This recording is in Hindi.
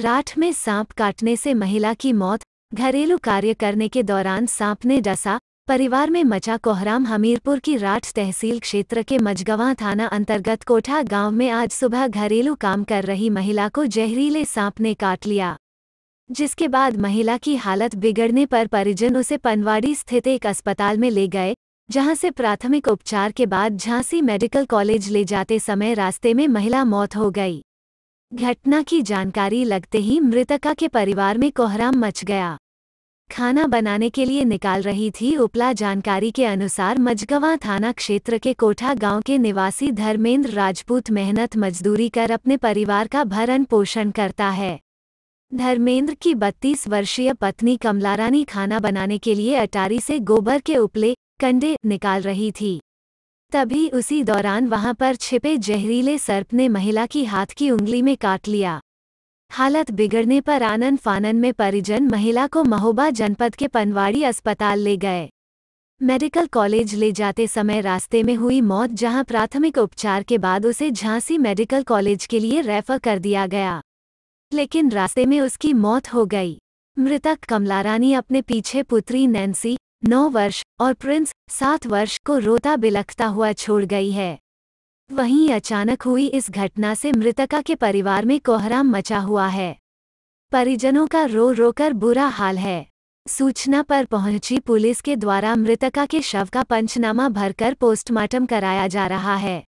राठ में सांप काटने से महिला की मौत घरेलू कार्य करने के दौरान सांप ने डसा परिवार में मचा कोहराम हमीरपुर की राठ तहसील क्षेत्र के मजगवां थाना अंतर्गत कोठा गांव में आज सुबह घरेलू काम कर रही महिला को जहरीले सांप ने काट लिया जिसके बाद महिला की हालत बिगड़ने पर परिजन उसे पनवाड़ी स्थित एक अस्पताल में ले गए जहां से प्राथमिक उपचार के बाद झांसी मेडिकल कॉलेज ले जाते समय रास्ते में महिला मौत हो गई घटना की जानकारी लगते ही मृतका के परिवार में कोहराम मच गया खाना बनाने के लिए निकाल रही थी उपला जानकारी के अनुसार मजगवा थाना क्षेत्र के कोठा गांव के निवासी धर्मेंद्र राजपूत मेहनत मजदूरी कर अपने परिवार का भरण पोषण करता है धर्मेंद्र की 32 वर्षीय पत्नी कमलारानी खाना बनाने के लिए अटारी से गोबर के उपले कंडे निकाल रही थी तभी उसी दौरान वहां पर छिपे जहरीले सर्प ने महिला की हाथ की उंगली में काट लिया हालत बिगड़ने पर आनन फानन में परिजन महिला को महोबा जनपद के पनवाड़ी अस्पताल ले गए मेडिकल कॉलेज ले जाते समय रास्ते में हुई मौत जहां प्राथमिक उपचार के बाद उसे झांसी मेडिकल कॉलेज के लिए रेफर कर दिया गया लेकिन रास्ते में उसकी मौत हो गई मृतक कमलारानी अपने पीछे पुत्री नैन्सी नौ वर्ष और प्रिंस सात वर्ष को रोता बिलखता हुआ छोड़ गई है वहीं अचानक हुई इस घटना से मृतका के परिवार में कोहराम मचा हुआ है परिजनों का रो रोकर बुरा हाल है सूचना पर पहुंची पुलिस के द्वारा मृतका के शव का पंचनामा भरकर पोस्टमार्टम कराया जा रहा है